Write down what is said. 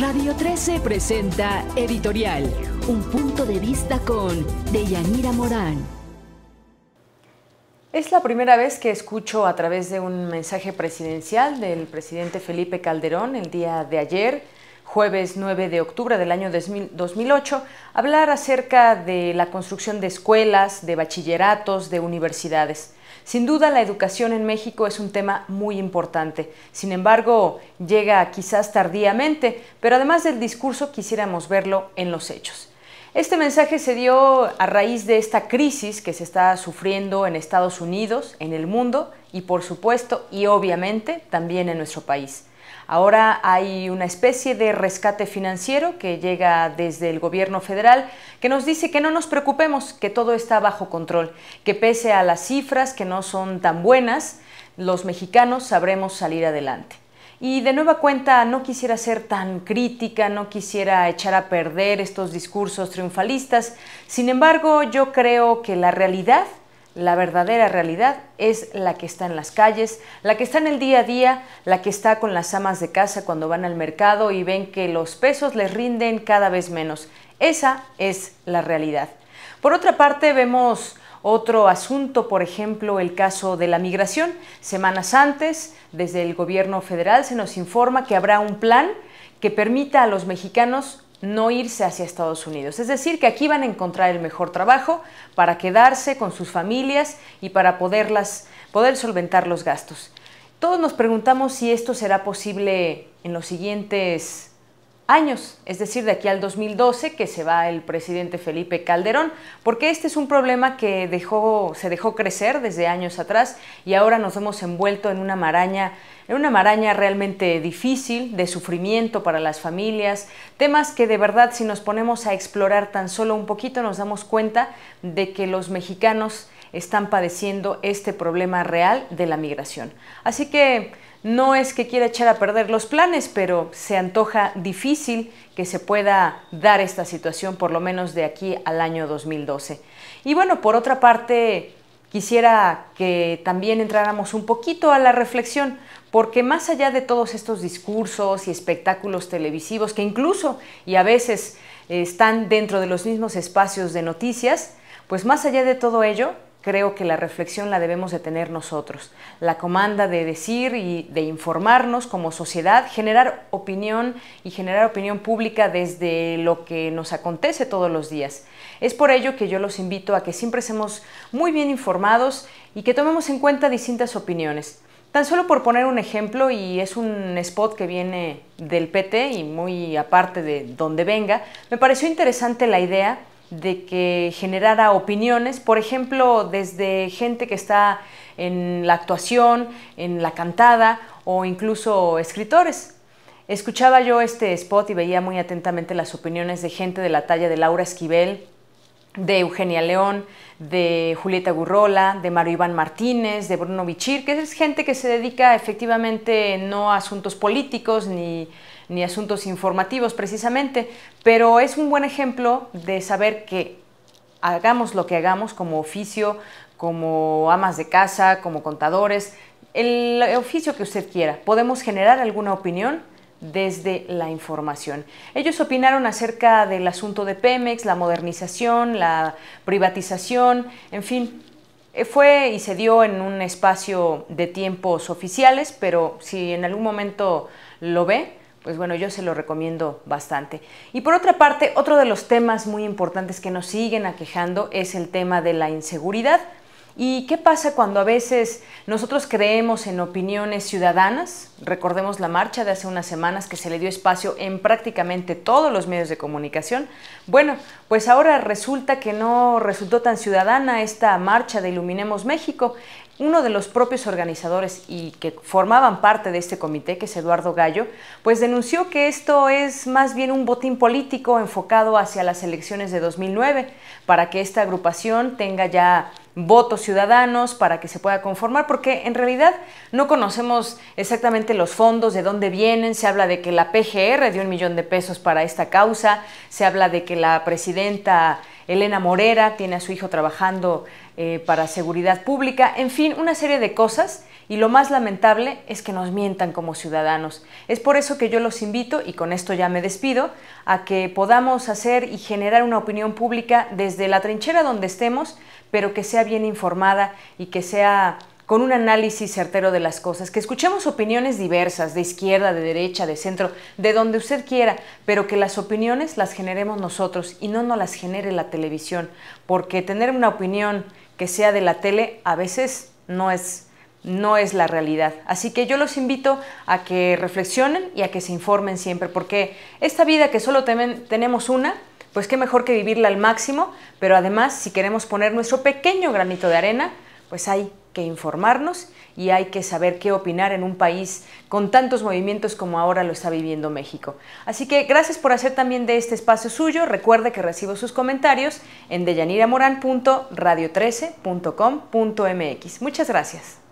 Radio 13 presenta Editorial, un punto de vista con Deyanira Morán. Es la primera vez que escucho a través de un mensaje presidencial del presidente Felipe Calderón el día de ayer, jueves 9 de octubre del año 2008, hablar acerca de la construcción de escuelas, de bachilleratos, de universidades. Sin duda la educación en México es un tema muy importante, sin embargo llega quizás tardíamente, pero además del discurso quisiéramos verlo en los hechos. Este mensaje se dio a raíz de esta crisis que se está sufriendo en Estados Unidos, en el mundo y por supuesto y obviamente también en nuestro país. Ahora hay una especie de rescate financiero que llega desde el gobierno federal que nos dice que no nos preocupemos, que todo está bajo control, que pese a las cifras que no son tan buenas, los mexicanos sabremos salir adelante. Y de nueva cuenta, no quisiera ser tan crítica, no quisiera echar a perder estos discursos triunfalistas. Sin embargo, yo creo que la realidad, la verdadera realidad, es la que está en las calles, la que está en el día a día, la que está con las amas de casa cuando van al mercado y ven que los pesos les rinden cada vez menos. Esa es la realidad. Por otra parte, vemos otro asunto, por ejemplo, el caso de la migración. Semanas antes, desde el gobierno federal se nos informa que habrá un plan que permita a los mexicanos no irse hacia Estados Unidos. Es decir, que aquí van a encontrar el mejor trabajo para quedarse con sus familias y para poderlas, poder solventar los gastos. Todos nos preguntamos si esto será posible en los siguientes años, es decir, de aquí al 2012 que se va el presidente Felipe Calderón, porque este es un problema que dejó, se dejó crecer desde años atrás y ahora nos hemos envuelto en una maraña, en una maraña realmente difícil de sufrimiento para las familias, temas que de verdad si nos ponemos a explorar tan solo un poquito nos damos cuenta de que los mexicanos están padeciendo este problema real de la migración. Así que no es que quiera echar a perder los planes, pero se antoja difícil que se pueda dar esta situación, por lo menos de aquí al año 2012. Y bueno, por otra parte, quisiera que también entráramos un poquito a la reflexión, porque más allá de todos estos discursos y espectáculos televisivos que incluso y a veces eh, están dentro de los mismos espacios de noticias, pues más allá de todo ello, creo que la reflexión la debemos de tener nosotros. La comanda de decir y de informarnos como sociedad, generar opinión y generar opinión pública desde lo que nos acontece todos los días. Es por ello que yo los invito a que siempre seamos muy bien informados y que tomemos en cuenta distintas opiniones. Tan solo por poner un ejemplo, y es un spot que viene del PT y muy aparte de donde venga, me pareció interesante la idea de que generara opiniones, por ejemplo, desde gente que está en la actuación, en la cantada o incluso escritores. Escuchaba yo este spot y veía muy atentamente las opiniones de gente de la talla de Laura Esquivel, de Eugenia León, de Julieta Gurrola, de Mario Iván Martínez, de Bruno Bichir, que es gente que se dedica efectivamente no a asuntos políticos ni ni asuntos informativos precisamente, pero es un buen ejemplo de saber que hagamos lo que hagamos como oficio, como amas de casa, como contadores, el oficio que usted quiera, podemos generar alguna opinión desde la información. Ellos opinaron acerca del asunto de Pemex, la modernización, la privatización, en fin, eh, fue y se dio en un espacio de tiempos oficiales, pero si en algún momento lo ve, pues bueno, yo se lo recomiendo bastante. Y por otra parte, otro de los temas muy importantes que nos siguen aquejando es el tema de la inseguridad. ¿Y qué pasa cuando a veces nosotros creemos en opiniones ciudadanas? Recordemos la marcha de hace unas semanas que se le dio espacio en prácticamente todos los medios de comunicación. Bueno, pues ahora resulta que no resultó tan ciudadana esta marcha de Iluminemos México. Uno de los propios organizadores y que formaban parte de este comité, que es Eduardo Gallo, pues denunció que esto es más bien un botín político enfocado hacia las elecciones de 2009, para que esta agrupación tenga ya votos ciudadanos, para que se pueda conformar, porque en realidad no conocemos exactamente los fondos, de dónde vienen, se habla de que la PGR dio un millón de pesos para esta causa, se habla de que la presidenta Elena Morera tiene a su hijo trabajando eh, para seguridad pública, en fin, una serie de cosas. Y lo más lamentable es que nos mientan como ciudadanos. Es por eso que yo los invito, y con esto ya me despido, a que podamos hacer y generar una opinión pública desde la trinchera donde estemos, pero que sea bien informada y que sea con un análisis certero de las cosas, que escuchemos opiniones diversas, de izquierda, de derecha, de centro, de donde usted quiera, pero que las opiniones las generemos nosotros y no nos las genere la televisión, porque tener una opinión que sea de la tele a veces no es no es la realidad. Así que yo los invito a que reflexionen y a que se informen siempre, porque esta vida que solo tenemos una, pues qué mejor que vivirla al máximo, pero además si queremos poner nuestro pequeño granito de arena, pues hay que informarnos y hay que saber qué opinar en un país con tantos movimientos como ahora lo está viviendo México. Así que gracias por hacer también de este espacio suyo. Recuerde que recibo sus comentarios en deyaniramoran.radio13.com.mx. Muchas gracias.